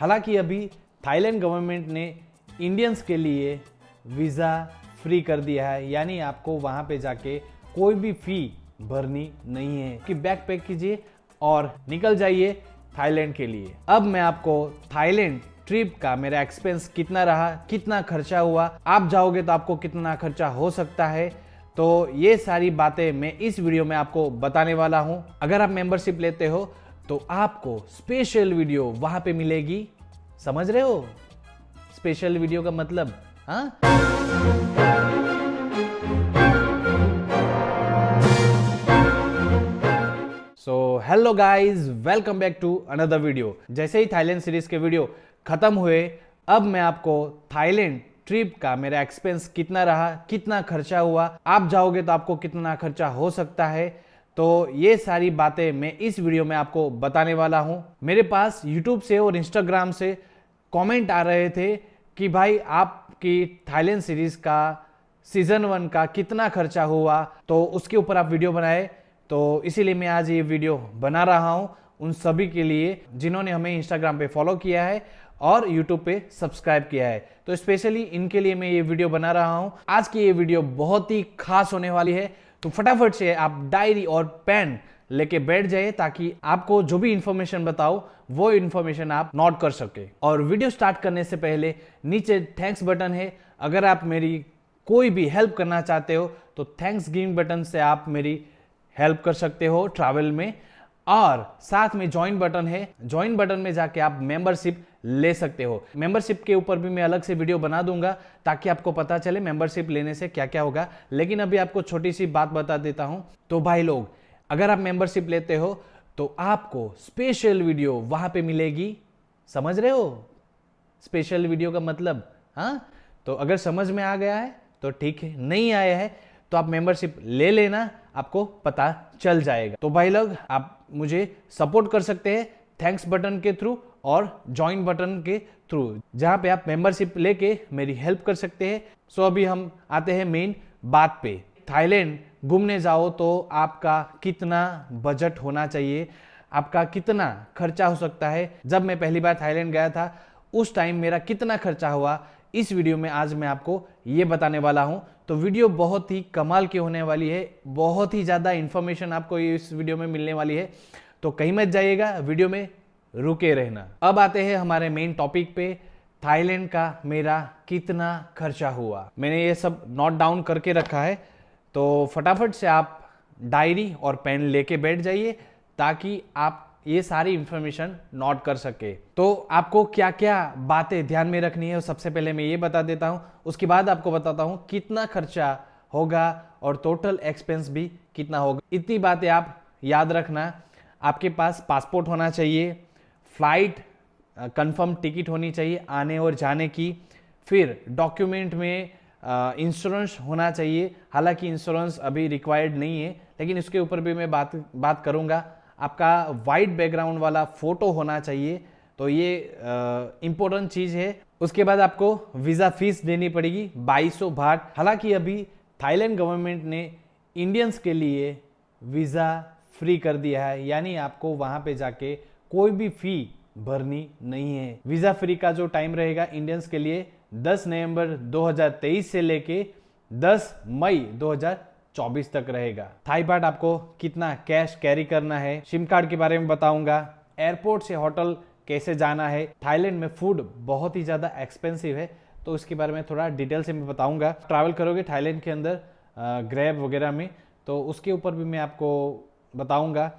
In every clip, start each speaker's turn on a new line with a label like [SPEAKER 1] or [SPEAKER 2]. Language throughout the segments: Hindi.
[SPEAKER 1] हालांकि अभी थाईलैंड गवर्नमेंट ने इंडियंस के लिए वीज़ा फ्री कर दिया है यानी आपको वहाँ पे जाके कोई भी फ़ी भरनी नहीं है कि बैग पैक कीजिए और निकल जाइए थाईलैंड के लिए अब मैं आपको थाईलैंड ट्रिप का मेरा एक्सपेंस कितना रहा कितना खर्चा हुआ आप जाओगे तो आपको कितना खर्चा हो सकता है तो ये सारी बातें मैं इस वीडियो में आपको बताने वाला हूँ अगर आप मेंबरशिप लेते हो तो आपको स्पेशल वीडियो वहां पे मिलेगी समझ रहे हो स्पेशल वीडियो का मतलब हा? So hello guys welcome back to another video जैसे ही थाईलैंड सीरीज के वीडियो खत्म हुए अब मैं आपको थाईलैंड ट्रिप का मेरा एक्सपेंस कितना रहा कितना खर्चा हुआ आप जाओगे तो आपको कितना खर्चा हो सकता है तो ये सारी बातें मैं इस वीडियो में आपको बताने वाला हूँ मेरे पास यूट्यूब से और इंस्टाग्राम से कमेंट आ रहे थे कि भाई आपकी थाईलैंड सीरीज़ का सीज़न वन का कितना खर्चा हुआ तो उसके ऊपर आप वीडियो बनाए तो इसीलिए मैं आज ये वीडियो बना रहा हूँ उन सभी के लिए जिन्होंने हमें इंस्टाग्राम पे फॉलो किया है और यूट्यूब पे सब्सक्राइब किया है तो स्पेशली इनके लिए मैं ये वीडियो बना रहा हूँ आज की ये वीडियो बहुत ही खास होने वाली है तो फटाफट से आप डायरी और पेन लेके बैठ जाइए ताकि आपको जो भी इंफॉर्मेशन बताओ वो इन्फॉर्मेशन आप नोट कर सके और वीडियो स्टार्ट करने से पहले नीचे थैंक्स बटन है अगर आप मेरी कोई भी हेल्प करना चाहते हो तो थैंक्स गिविंग बटन से आप मेरी हेल्प कर सकते हो ट्रैवल में और साथ में ज्वाइन बटन है ज्वाइन बटन में जाके आप मेंबरशिप ले सकते हो मेंबरशिप के ऊपर भी मैं अलग से वीडियो बना दूंगा ताकि आपको पता चले मेंबरशिप लेने से क्या क्या होगा लेकिन अभी आपको छोटी सी बात बता देता हूं तो भाई लोग अगर आप मेंबरशिप लेते हो तो आपको स्पेशल वीडियो वहां पे मिलेगी समझ रहे हो स्पेशल वीडियो का मतलब हाँ तो अगर समझ में आ गया है तो ठीक है नहीं आया है तो आप मेंबरशिप ले लेना आपको पता चल जाएगा तो भाई लोग आप मुझे सपोर्ट कर सकते हैं थैंक्स बटन के थ्रू और ज्वाइन बटन के थ्रू जहाँ पे आप मेंबरशिप लेके मेरी हेल्प कर सकते हैं सो so अभी हम आते हैं मेन बात पे थाईलैंड घूमने जाओ तो आपका कितना बजट होना चाहिए आपका कितना खर्चा हो सकता है जब मैं पहली बार थाईलैंड गया था उस टाइम मेरा कितना खर्चा हुआ इस वीडियो में आज मैं आपको ये बताने वाला हूँ तो वीडियो बहुत ही कमाल की होने वाली है बहुत ही ज़्यादा इन्फॉर्मेशन आपको इस वीडियो में मिलने वाली है तो कहीं मत जाइएगा वीडियो में रुके रहना अब आते हैं हमारे मेन टॉपिक पे थाईलैंड का मेरा कितना खर्चा हुआ मैंने ये सब नोट डाउन करके रखा है तो फटाफट से आप डायरी और पेन लेके बैठ जाइए ताकि आप ये सारी इंफॉर्मेशन नोट कर सके तो आपको क्या क्या बातें ध्यान में रखनी है सबसे पहले मैं ये बता देता हूँ उसके बाद आपको बताता हूँ कितना खर्चा होगा और टोटल एक्सपेंस भी कितना होगा इतनी बातें आप याद रखना आपके पास पासपोर्ट होना चाहिए फ्लाइट कंफर्म टिकट होनी चाहिए आने और जाने की फिर डॉक्यूमेंट में इंश्योरेंस होना चाहिए हालांकि इंश्योरेंस अभी रिक्वायर्ड नहीं है लेकिन इसके ऊपर भी मैं बात बात करूंगा आपका वाइट बैकग्राउंड वाला फ़ोटो होना चाहिए तो ये इम्पोर्टेंट चीज़ है उसके बाद आपको वीज़ा फीस देनी पड़ेगी बाईस सौ हालांकि अभी थाईलैंड गवर्नमेंट ने इंडियंस के लिए वीज़ा फ्री कर दिया है यानी आपको वहां पे जाके कोई भी फी भरनी नहीं है वीजा फ्री का जो टाइम रहेगा इंडियंस के लिए 10 नवंबर 2023 से लेके 10 मई 2024 तक रहेगा थाई पार्ट आपको कितना कैश कैरी करना है सिम कार्ड के बारे में बताऊंगा एयरपोर्ट से होटल कैसे जाना है थाईलैंड में फूड बहुत ही ज़्यादा एक्सपेंसिव है तो उसके बारे में थोड़ा डिटेल से मैं बताऊंगा ट्रैवल करोगे थाईलैंड के अंदर ग्रैब वगैरह में तो उसके ऊपर भी मैं आपको बताऊंगा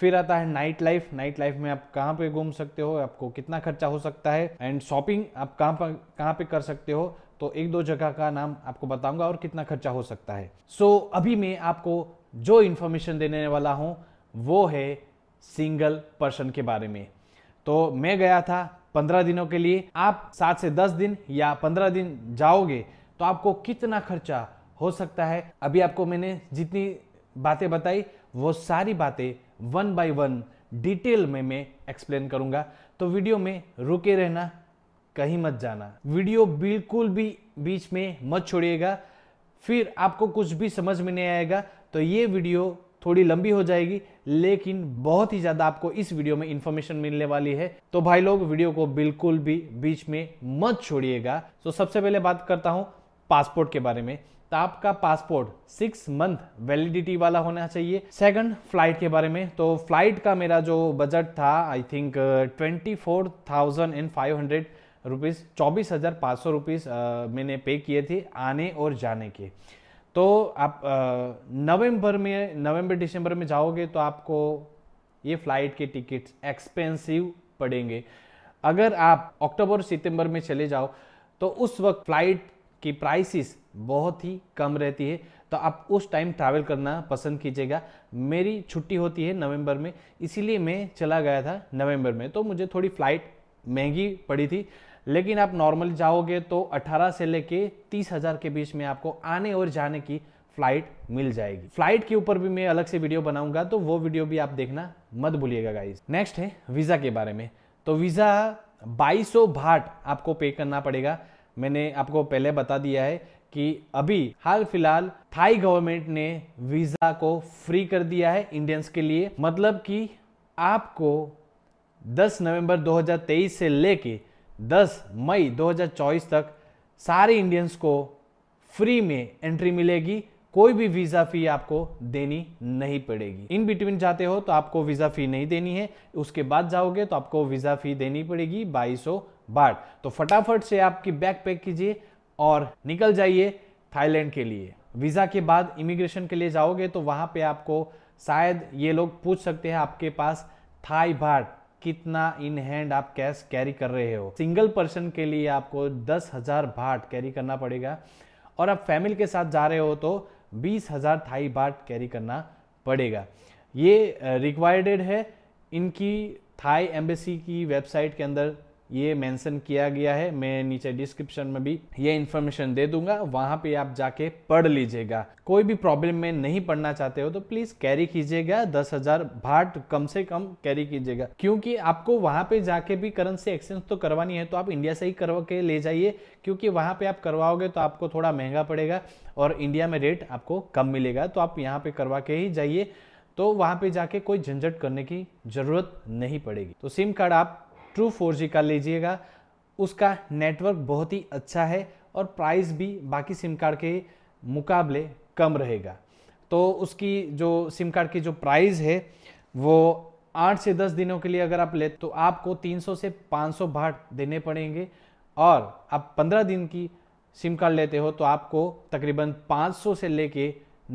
[SPEAKER 1] फिर आता है नाइट लाइफ नाइट लाइफ में आप कहाँ पे घूम सकते हो आपको कितना खर्चा हो सकता है एंड शॉपिंग आप कहाँ पर कहाँ पे कर सकते हो तो एक दो जगह का नाम आपको बताऊंगा और कितना खर्चा हो सकता है सो so, अभी मैं आपको जो इन्फॉर्मेशन देने वाला हूँ वो है सिंगल पर्सन के बारे में तो मैं गया था पंद्रह दिनों के लिए आप सात से दस दिन या पंद्रह दिन जाओगे तो आपको कितना खर्चा हो सकता है अभी आपको मैंने जितनी बातें बताई वो सारी बातें वन बाय वन डिटेल में मैं एक्सप्लेन करूंगा तो वीडियो में रुके रहना कहीं मत जाना वीडियो बिल्कुल भी बीच में मत छोड़िएगा फिर आपको कुछ भी समझ में नहीं आएगा तो ये वीडियो थोड़ी लंबी हो जाएगी लेकिन बहुत ही ज़्यादा आपको इस वीडियो में इंफॉर्मेशन मिलने वाली है तो भाई लोग वीडियो को बिल्कुल भी बीच में मत छोड़िएगा तो सबसे पहले बात करता हूँ पासपोर्ट के बारे में तो आपका पासपोर्ट सिक्स मंथ वैलिडिटी वाला होना चाहिए सेकंड फ्लाइट के बारे में तो फ्लाइट का मेरा जो बजट था I think twenty four thousand and five hundred rupees चौबीस हज़ार पाँच सौ रुपीज़ uh, मैंने पे किए थे आने और जाने के तो आप uh, नवंबर में नवंबर दिसंबर में जाओगे तो आपको ये फ्लाइट के टिकट्स एक्सपेंसिव पड़ेंगे अगर आप अक्टूबर सितंबर में चले जाओ तो उस वक्त फ्लाइट की प्राइसिस बहुत ही कम रहती है तो आप उस टाइम ट्रैवल करना पसंद कीजिएगा मेरी छुट्टी होती है नवंबर में इसीलिए मैं चला गया था नवंबर में तो मुझे थोड़ी फ़्लाइट महंगी पड़ी थी लेकिन आप नॉर्मल जाओगे तो 18 से लेके तीस हज़ार के बीच में आपको आने और जाने की फ्लाइट मिल जाएगी फ्लाइट के ऊपर भी मैं अलग से वीडियो बनाऊंगा तो वो वीडियो भी आप देखना मत भूलिएगा गाइज नेक्स्ट है वीज़ा के बारे में तो वीज़ा बाईसो भाट आपको पे करना पड़ेगा मैंने आपको पहले बता दिया है कि अभी हाल फिलहाल थाई गवर्नमेंट ने वीज़ा को फ्री कर दिया है इंडियंस के लिए मतलब कि आपको 10 नवंबर 2023 से लेके 10 मई 2024 तक सारे इंडियंस को फ्री में एंट्री मिलेगी कोई भी वीज़ा फी आपको देनी नहीं पड़ेगी इन बिटवीन जाते हो तो आपको वीज़ा फी नहीं देनी है उसके बाद जाओगे तो आपको वीज़ा फी देनी पड़ेगी बाईस बाढ़ तो फटाफट से आपकी बैग पैक कीजिए और निकल जाइए थाईलैंड के लिए वीज़ा के बाद इमिग्रेशन के लिए जाओगे तो वहां पे आपको शायद ये लोग पूछ सकते हैं आपके पास थाई बाट कितना इन हैंड आप कैश कैरी कर रहे हो सिंगल पर्सन के लिए आपको दस हज़ार बाट कैरी करना पड़ेगा और आप फैमिली के साथ जा रहे हो तो बीस हज़ार थाई बाट कैरी करना पड़ेगा ये रिक्वायर्डेड है इनकी थाई एम्बेसी की वेबसाइट के अंदर ये मेंशन किया गया है मैं नीचे डिस्क्रिप्शन में भी ये इन्फॉर्मेशन दे दूंगा वहां पे आप जाके पढ़ लीजिएगा कोई भी प्रॉब्लम में नहीं पढ़ना चाहते हो तो प्लीज़ कैरी कीजिएगा दस हजार भाट कम से कम कैरी कीजिएगा क्योंकि आपको वहां पे जाके भी करेंसी एक्सचेंज तो करवानी है तो आप इंडिया से ही करवा के ले जाइए क्योंकि वहां पे आप करवाओगे तो आपको थोड़ा महंगा पड़ेगा और इंडिया में रेट आपको कम मिलेगा तो आप यहाँ पे करवा के ही जाइए तो वहां पे जाके कोई झंझट करने की ज़रूरत नहीं पड़ेगी तो सिम कार्ड आप ट्रू फोर का लीजिएगा उसका नेटवर्क बहुत ही अच्छा है और प्राइस भी बाकी सिम कार्ड के मुकाबले कम रहेगा तो उसकी जो सिम कार्ड की जो प्राइस है वो आठ से दस दिनों के लिए अगर आप ले तो आपको 300 से 500 सौ भाट देने पड़ेंगे और आप 15 दिन की सिम कार्ड लेते हो तो आपको तकरीबन 500 से लेके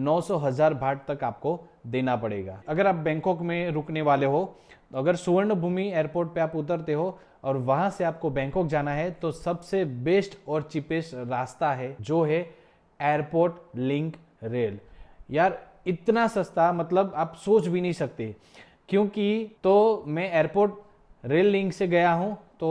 [SPEAKER 1] 900 हज़ार भाट तक आपको देना पड़ेगा अगर आप बैंकॉक में रुकने वाले हो तो अगर सुवर्ण भूमि एयरपोर्ट पे आप उतरते हो और वहां से आपको बैंकॉक जाना है तो सबसे बेस्ट और चिपेस्ट रास्ता है जो है एयरपोर्ट लिंक रेल यार इतना सस्ता मतलब आप सोच भी नहीं सकते क्योंकि तो मैं एयरपोर्ट रेल लिंक से गया हूं तो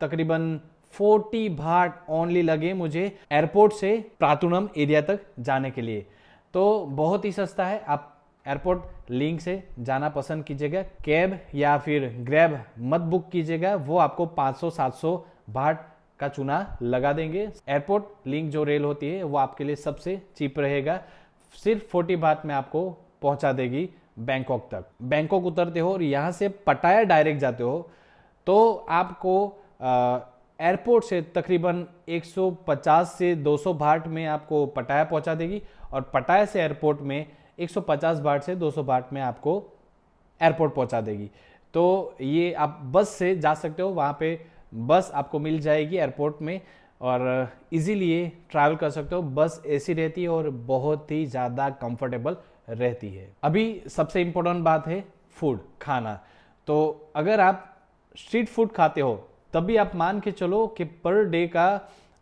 [SPEAKER 1] तकरीबन 40 भाट ओनली लगे मुझे एयरपोर्ट से प्रातुनम एरिया तक जाने के लिए तो बहुत ही सस्ता है आप एयरपोर्ट लिंक से जाना पसंद कीजिएगा कैब या फिर ग्रैब मत बुक कीजिएगा वो आपको 500-700 भाट का चुना लगा देंगे एयरपोर्ट लिंक जो रेल होती है वो आपके लिए सबसे चीप रहेगा सिर्फ फोर्टी भाट में आपको पहुंचा देगी बैंकॉक तक बैंकॉक उतरते हो और यहाँ से पटाया डायरेक्ट जाते हो तो आपको एयरपोर्ट से तकरीबन 150 से 200 भाट में आपको पटाया पहुंचा देगी और पटाया से एयरपोर्ट में 150 बाट से 200 बाट में आपको एयरपोर्ट पहुंचा देगी तो ये आप बस से जा सकते हो वहाँ पे बस आपको मिल जाएगी एयरपोर्ट में और इजीली ट्रैवल कर सकते हो बस ऐसी रहती है और बहुत ही ज़्यादा कंफर्टेबल रहती है अभी सबसे इम्पोर्टेंट बात है फूड खाना तो अगर आप स्ट्रीट फूड खाते हो तब भी आप मान के चलो कि पर डे का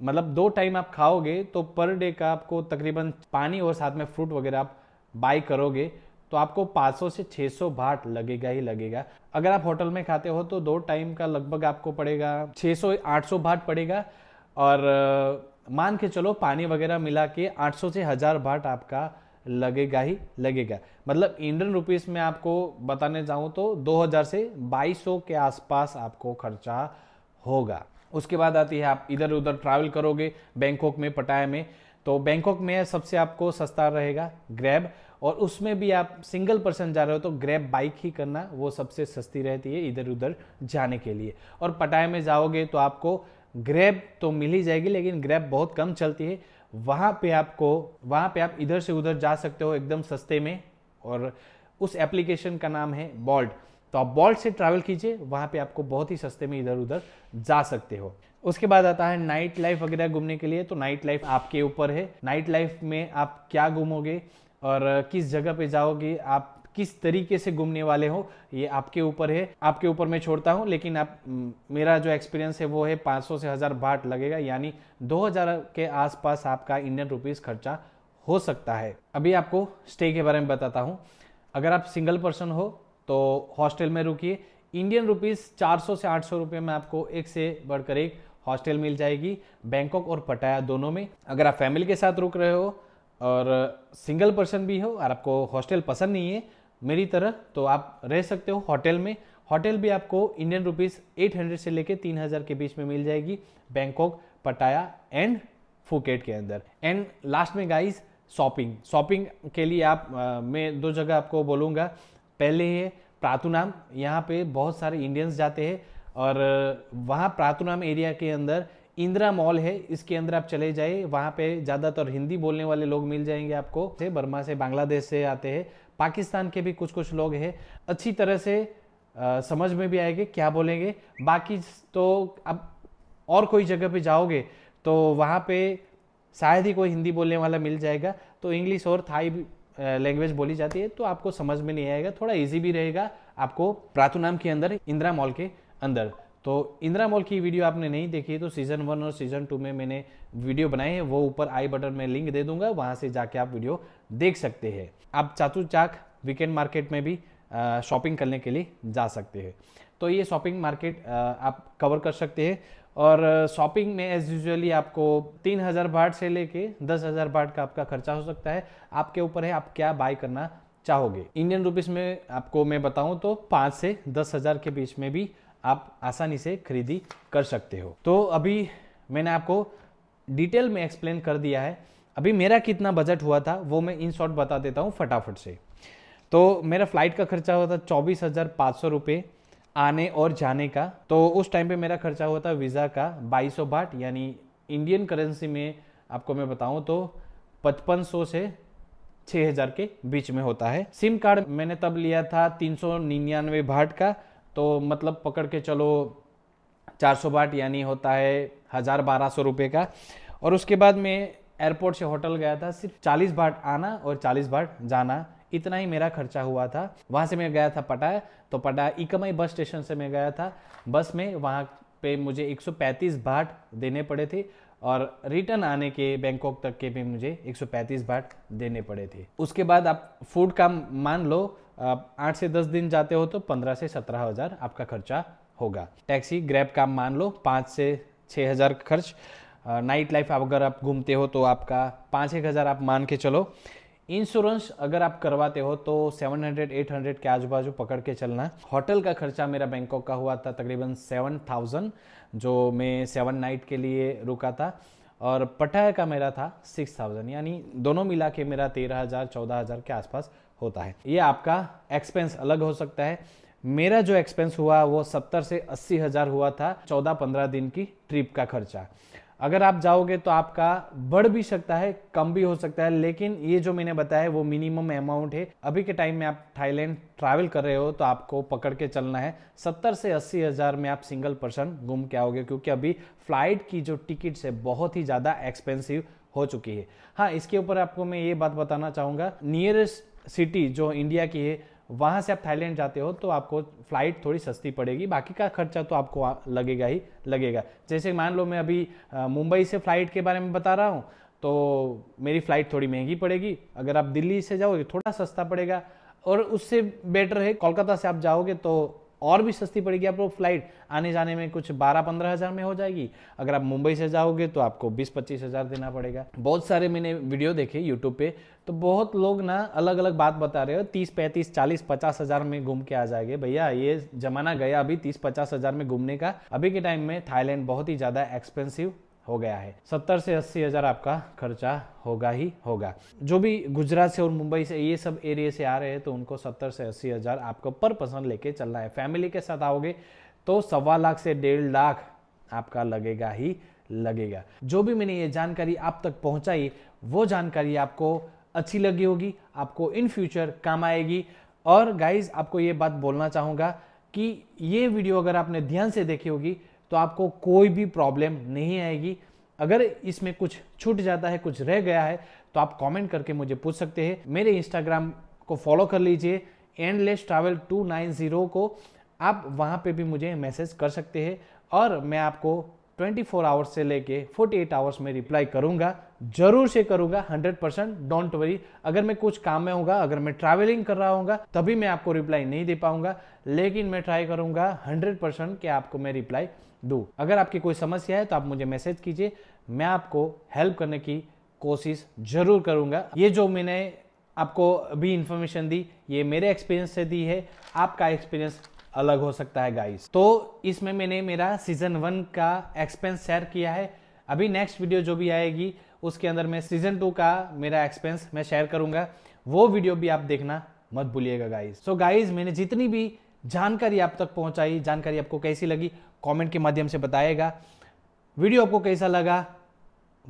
[SPEAKER 1] मतलब दो टाइम आप खाओगे तो पर डे का आपको तकरीबन पानी और साथ में फ्रूट वगैरह आप बाई करोगे तो आपको 500 से 600 भाट लगेगा ही लगेगा अगर आप होटल में खाते हो तो दो टाइम का लगभग आपको पड़ेगा 600-800 भाट पड़ेगा और मान के चलो पानी वगैरह मिला के 800 से हज़ार भाट आपका लगेगा ही लगेगा मतलब इंडियन रुपीस में आपको बताने जाऊँ तो 2000 से 2200 के आसपास आपको खर्चा होगा उसके बाद आती है आप इधर उधर ट्रैवल करोगे बैंकॉक में पटाया में तो बैंकॉक में सबसे आपको सस्ता रहेगा ग्रैब और उसमें भी आप सिंगल पर्सन जा रहे हो तो ग्रैब बाइक ही करना वो सबसे सस्ती रहती है इधर उधर जाने के लिए और पटाया में जाओगे तो आपको ग्रैब तो मिल ही जाएगी लेकिन ग्रैब बहुत कम चलती है वहाँ पे आपको वहाँ पे आप इधर से उधर जा सकते हो एकदम सस्ते में और उस एप्लीकेशन का नाम है बॉल्ट तो आप बॉल्ट से ट्रैवल कीजिए वहाँ पे आपको बहुत ही सस्ते में इधर उधर जा सकते हो उसके बाद आता है नाइट लाइफ वगैरह घूमने के लिए तो नाइट लाइफ आपके ऊपर है नाइट लाइफ में आप क्या घूमोगे और किस जगह पे जाओगे आप किस तरीके से घूमने वाले हो ये आपके ऊपर है आपके ऊपर मैं छोड़ता हूँ लेकिन आप मेरा जो एक्सपीरियंस है वो है 500 से हज़ार बाट लगेगा यानी 2000 के आसपास आपका इंडियन रुपीज़ खर्चा हो सकता है अभी आपको स्टे के बारे में बताता हूँ अगर आप सिंगल पर्सन हो तो हॉस्टल में रुकिए इंडियन रुपीज़ 400 से 800 रुपये में आपको एक से बढ़कर एक हॉस्टल मिल जाएगी बैंकॉक और पटाया दोनों में अगर आप फैमिली के साथ रुक रहे हो और सिंगल पर्सन भी हो और आपको हॉस्टल पसंद नहीं है मेरी तरह तो आप रह सकते हो होटल में होटल भी आपको इंडियन रुपीज़ 800 से लेके 3000 के बीच में मिल जाएगी बैंकॉक पटाया एंड फुकेट के अंदर एंड लास्ट में गाइस शॉपिंग शॉपिंग के लिए आप आ, मैं दो जगह आपको बोलूँगा पहले है प्रातुनाम यहाँ पे बहुत सारे इंडियंस जाते हैं और वहाँ प्रातुनाम एरिया के अंदर इंदिरा मॉल है इसके अंदर आप चले जाइए वहाँ पे ज़्यादातर हिंदी बोलने वाले लोग मिल जाएंगे आपको से बर्मा से बांग्लादेश से आते हैं पाकिस्तान के भी कुछ कुछ लोग हैं अच्छी तरह से आ, समझ में भी आएंगे क्या बोलेंगे बाकी तो अब और कोई जगह पे जाओगे तो वहाँ पे शायद ही कोई हिंदी बोलने वाला मिल जाएगा तो इंग्लिश और थाई लैंग्वेज बोली जाती है तो आपको समझ में नहीं आएगा थोड़ा इजी भी रहेगा आपको प्रातुनाम के अंदर इंदिरा मॉल के अंदर तो इंदिरा मॉल की वीडियो आपने नहीं देखी है तो सीज़न वन और सीज़न टू में मैंने वीडियो बनाई है वो ऊपर आई बटन में लिंक दे दूंगा वहां से जाके आप वीडियो देख सकते हैं आप चाचू चाक वीकेंड मार्केट में भी शॉपिंग करने के लिए जा सकते हैं तो ये शॉपिंग मार्केट आप कवर कर सकते हैं और शॉपिंग में एज यूजली आपको तीन हज़ार बाट से लेके दस हज़ार बाट का आपका खर्चा हो सकता है आपके ऊपर है आप क्या बाय करना चाहोगे इंडियन रुपीज़ में आपको मैं बताऊं तो पाँच से दस हज़ार के बीच में भी आप आसानी से खरीदी कर सकते हो तो अभी मैंने आपको डिटेल में एक्सप्लेन कर दिया है अभी मेरा कितना बजट हुआ था वो मैं इन शॉर्ट बता देता हूँ फटाफट से तो मेरा फ्लाइट का खर्चा हुआ था चौबीस हज़ार पाँच सौ रुपये आने और जाने का तो उस टाइम पे मेरा खर्चा हुआ था वीज़ा का बाईस सौ बाट यानी इंडियन करेंसी में आपको मैं बताऊं तो पचपन सौ से 6000 के बीच में होता है सिम कार्ड मैंने तब लिया था तीन सौ निन्यानवे भाट का तो मतलब पकड़ के चलो 400 बाट यानी होता है हज़ार बारह सौ रुपये का और उसके बाद मैं एयरपोर्ट से होटल गया था सिर्फ 40 बाट आना और 40 बाट जाना इतना ही मेरा खर्चा हुआ था वहाँ से मैं गया था पटाया तो पटाया इकमई e बस स्टेशन से मैं गया था बस में वहाँ पे मुझे 135 बाट देने पड़े थे और रिटर्न आने के बैंकॉक तक के भी मुझे 135 बाट देने पड़े थे उसके बाद आप फूड का मान लो आप आठ से दस दिन जाते हो तो पंद्रह से सत्रह हज़ार आपका खर्चा होगा टैक्सी ग्रैब का मान लो पाँच से छः हज़ार खर्च नाइट लाइफ अगर आप घूमते हो तो आपका पाँच एक हज़ार आप मान के चलो इंश्योरेंस अगर आप करवाते हो तो 700 800 के आजू बाजू पकड़ के चलना होटल का खर्चा मेरा बैंकॉक का हुआ था तकरीबन 7000 जो मैं सेवन नाइट के लिए रुका था और पटाया का मेरा था 6000 यानी दोनों मिला के मेरा 13000 14000 के आसपास होता है ये आपका एक्सपेंस अलग हो सकता है मेरा जो एक्सपेंस हुआ वो सत्तर से अस्सी हज़ार हुआ था चौदह पंद्रह दिन की ट्रिप का खर्चा अगर आप जाओगे तो आपका बढ़ भी सकता है कम भी हो सकता है लेकिन ये जो मैंने बताया वो मिनिमम अमाउंट है अभी के टाइम में आप थाईलैंड ट्रैवल कर रहे हो तो आपको पकड़ के चलना है सत्तर से अस्सी हज़ार में आप सिंगल पर्सन घूम के आओगे क्योंकि अभी फ्लाइट की जो टिकट्स है बहुत ही ज़्यादा एक्सपेंसिव हो चुकी है हाँ इसके ऊपर आपको मैं ये बात बताना चाहूँगा नियरेस्ट सिटी जो इंडिया की है वहाँ से आप थाईलैंड जाते हो तो आपको फ़्लाइट थोड़ी सस्ती पड़ेगी बाकी का खर्चा तो आपको लगेगा ही लगेगा जैसे मान लो मैं अभी मुंबई से फ़्लाइट के बारे में बता रहा हूँ तो मेरी फ़्लाइट थोड़ी महंगी पड़ेगी अगर आप दिल्ली से जाओगे थोड़ा सस्ता पड़ेगा और उससे बेटर है कोलकाता से आप जाओगे तो और भी सस्ती पड़ेगी आपको फ्लाइट आने जाने में कुछ बारह पंद्रह हज़ार में हो जाएगी अगर आप मुंबई से जाओगे तो आपको बीस पच्चीस हज़ार देना पड़ेगा बहुत सारे मैंने वीडियो देखे यूट्यूब पे तो बहुत लोग ना अलग अलग बात बता रहे हो तीस पैंतीस चालीस पचास हज़ार में घूम के आ जाएंगे भैया ये ज़माना गया अभी तीस पचास हज़ार में घूमने का अभी के टाइम में थाईलैंड बहुत ही ज़्यादा एक्सपेंसिव हो गया है सत्तर से अस्सी हज़ार आपका खर्चा होगा ही होगा जो भी गुजरात से और मुंबई से ये सब एरिया से आ रहे हैं तो उनको सत्तर से अस्सी हज़ार आपको पर पर्सन लेके चलना है फैमिली के साथ आओगे तो सवा लाख से डेढ़ लाख आपका लगेगा ही लगेगा जो भी मैंने ये जानकारी आप तक पहुंचाई वो जानकारी आपको अच्छी लगी होगी आपको इन फ्यूचर काम आएगी और गाइज आपको ये बात बोलना चाहूँगा कि ये वीडियो अगर आपने ध्यान से देखी होगी तो आपको कोई भी प्रॉब्लम नहीं आएगी अगर इसमें कुछ छूट जाता है कुछ रह गया है तो आप कमेंट करके मुझे पूछ सकते हैं मेरे इंस्टाग्राम को फॉलो कर लीजिए endless travel two nine zero को आप वहाँ पे भी मुझे मैसेज कर सकते हैं और मैं आपको 24 फोर आवर्स से लेके 48 आवर्स में रिप्लाई करूँगा जरूर से करूँगा 100 परसेंट डोंट वरी अगर मैं कुछ काम में होगा अगर मैं ट्रैवलिंग कर रहा हूँ तभी मैं आपको रिप्लाई नहीं दे पाऊँगा लेकिन मैं ट्राई करूँगा 100 परसेंट कि आपको मैं रिप्लाई डू अगर आपकी कोई समस्या है तो आप मुझे मैसेज कीजिए मैं आपको हेल्प करने की कोशिश जरूर करूंगा ये जो मैंने आपको अभी इंफॉर्मेशन दी ये मेरे एक्सपीरियंस से दी है आपका एक्सपीरियंस अलग हो सकता है गाइस तो इसमें मैंने मेरा सीजन वन का एक्सपेंस शेयर किया है अभी नेक्स्ट वीडियो जो भी आएगी उसके अंदर मैं सीजन टू का मेरा एक्सपेंस मैं शेयर करूंगा वो वीडियो भी आप देखना मत भूलिएगा गाइस सो गाइस मैंने जितनी भी जानकारी आप तक पहुंचाई जानकारी आपको कैसी लगी कमेंट के माध्यम से बताएगा वीडियो आपको कैसा लगा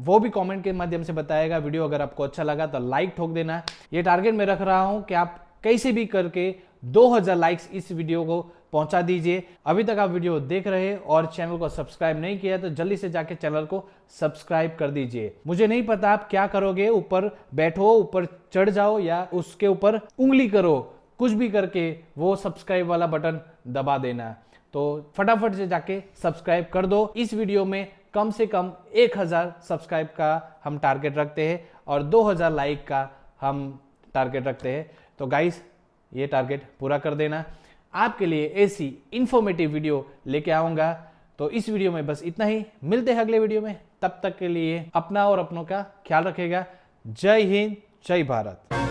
[SPEAKER 1] वो भी कमेंट के माध्यम से बताएगा वीडियो अगर आपको अच्छा लगा तो लाइक ठोक देना ये टारगेट मैं रख रहा हूं कि आप कैसे भी करके 2000 लाइक्स इस वीडियो को पहुंचा दीजिए अभी तक आप वीडियो देख रहे और चैनल को सब्सक्राइब नहीं किया तो जल्दी से जाके चैनल को सब्सक्राइब कर दीजिए मुझे नहीं पता आप क्या करोगे ऊपर बैठो ऊपर चढ़ जाओ या उसके ऊपर उंगली करो कुछ भी करके वो सब्सक्राइब वाला बटन दबा देना है तो फटाफट से जाके सब्सक्राइब कर दो इस वीडियो में कम से कम 1000 सब्सक्राइब का हम टारगेट रखते हैं और 2000 लाइक का हम टारगेट रखते हैं तो गाइस ये टारगेट पूरा कर देना आपके लिए ऐसी इन्फॉर्मेटिव वीडियो लेके आऊँगा तो इस वीडियो में बस इतना ही मिलते हैं अगले वीडियो में तब तक के लिए अपना और अपनों का ख्याल रखेगा जय हिंद जय भारत